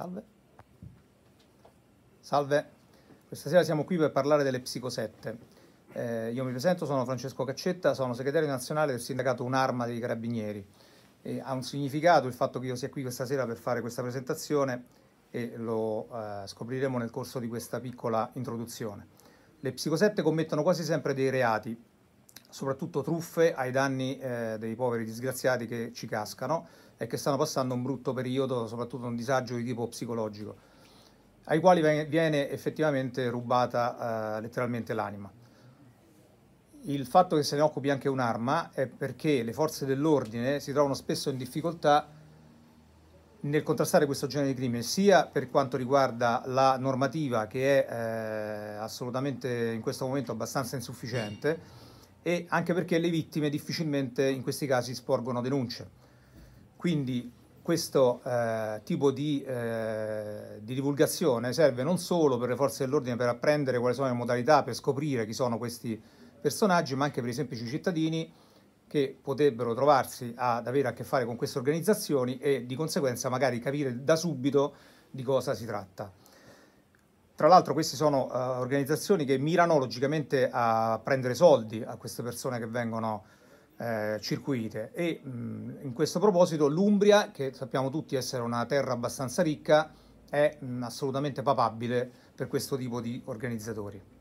Salve. Salve. Questa sera siamo qui per parlare delle psicosette. Eh, io mi presento, sono Francesco Caccetta, sono segretario nazionale del sindacato Un'Arma dei Carabinieri. E ha un significato il fatto che io sia qui questa sera per fare questa presentazione e lo eh, scopriremo nel corso di questa piccola introduzione. Le psicosette commettono quasi sempre dei reati, soprattutto truffe ai danni eh, dei poveri disgraziati che ci cascano e che stanno passando un brutto periodo, soprattutto un disagio di tipo psicologico, ai quali viene effettivamente rubata eh, letteralmente l'anima. Il fatto che se ne occupi anche un'arma è perché le forze dell'ordine si trovano spesso in difficoltà nel contrastare questo genere di crimine, sia per quanto riguarda la normativa che è eh, assolutamente in questo momento abbastanza insufficiente, e anche perché le vittime difficilmente in questi casi sporgono denunce. Quindi questo eh, tipo di, eh, di, divulgazione serve non solo per le forze dell'ordine per apprendere quali sono le modalità per scoprire chi sono questi personaggi, ma anche per i semplici cittadini che potrebbero trovarsi ad avere a che fare con queste organizzazioni e di conseguenza magari capire da subito di cosa si tratta. Tra l'altro queste sono uh, organizzazioni che mirano logicamente a prendere soldi a queste persone che vengono eh, circuite e mh, in questo proposito l'Umbria, che sappiamo tutti essere una terra abbastanza ricca, è mh, assolutamente papabile per questo tipo di organizzatori.